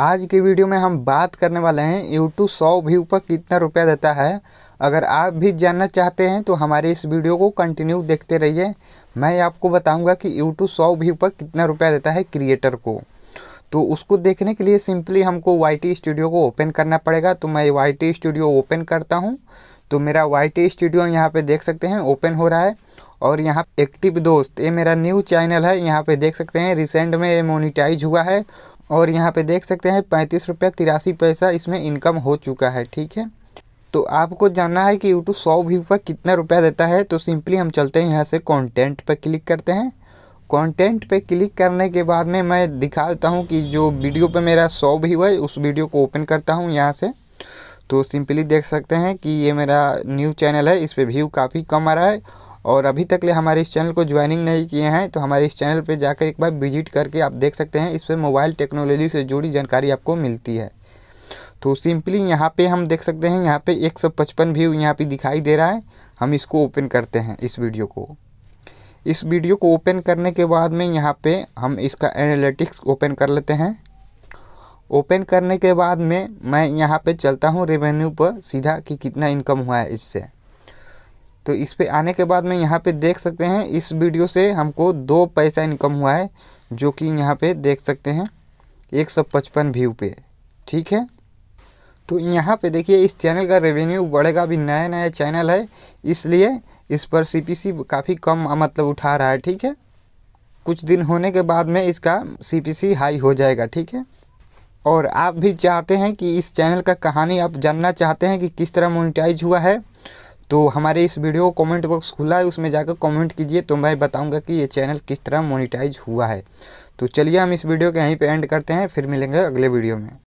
आज की वीडियो में हम बात करने वाले हैं यूट्यूब सौ व्यू पर कितना रुपया देता है अगर आप भी जानना चाहते हैं तो हमारे इस वीडियो को कंटिन्यू देखते रहिए मैं आपको बताऊंगा कि यूट्यूब सौ व्यू पर कितना रुपया देता है क्रिएटर को तो उसको देखने के लिए सिंपली हमको वाई स्टूडियो को ओपन करना पड़ेगा तो मैं वाई स्टूडियो ओपन करता हूँ तो मेरा वाई स्टूडियो यहाँ पर देख सकते हैं ओपन हो रहा है और यहाँ एक्टिव दोस्त ये मेरा न्यू चैनल है यहाँ पे देख सकते हैं रिसेंट में ये मोनिटाइज हुआ है और यहाँ पे देख सकते हैं पैंतीस रुपया तिरासी पैसा इसमें इनकम हो चुका है ठीक है तो आपको जानना है कि यूट्यूब सौ व्यू पर कितना रुपया देता है तो सिंपली हम चलते हैं यहाँ से कंटेंट पर क्लिक करते हैं कंटेंट पे क्लिक करने के बाद में मैं दिखा देता हूँ कि जो वीडियो पे मेरा सौ व्यू है उस वीडियो को ओपन करता हूँ यहाँ से तो सिंपली देख सकते हैं कि ये मेरा न्यू चैनल है इस पर व्यू काफ़ी कम आ रहा है और अभी तक ले हमारे इस चैनल को ज्वाइनिंग नहीं किए हैं तो हमारे इस चैनल पर जाकर एक बार विजिट करके आप देख सकते हैं इस पर मोबाइल टेक्नोलॉजी से जुड़ी जानकारी आपको मिलती है तो सिंपली यहाँ पे हम देख सकते हैं यहाँ पे 155 व्यू यहाँ पर दिखाई दे रहा है हम इसको ओपन करते हैं इस वीडियो को इस वीडियो को ओपन करने के बाद में यहाँ पे हम इसका एनालिटिक्स ओपन कर लेते हैं ओपन करने के बाद में मैं यहाँ पे चलता हूँ रेवेन्यू पर सीधा कि कितना इनकम हुआ है इससे तो इस पर आने के बाद में यहाँ पे देख सकते हैं इस वीडियो से हमको दो पैसा इनकम हुआ है जो कि यहाँ पे देख सकते हैं एक सौ पचपन व्यू पे ठीक है तो यहाँ पे देखिए इस चैनल का रेवेन्यू बढ़ेगा अभी नया नया चैनल है इसलिए इस पर सीपीसी काफ़ी कम मतलब उठा रहा है ठीक है कुछ दिन होने के बाद में इसका सी हाई हो जाएगा ठीक है और आप भी चाहते हैं कि इस चैनल का कहानी आप जानना चाहते हैं कि किस तरह मोनिटाइज हुआ है तो हमारे इस वीडियो कमेंट बॉक्स खुला है उसमें जाकर कमेंट कीजिए तो मैं बताऊंगा कि ये चैनल किस तरह मोनिटाइज हुआ है तो चलिए हम इस वीडियो के यहीं पे एंड करते हैं फिर मिलेंगे अगले वीडियो में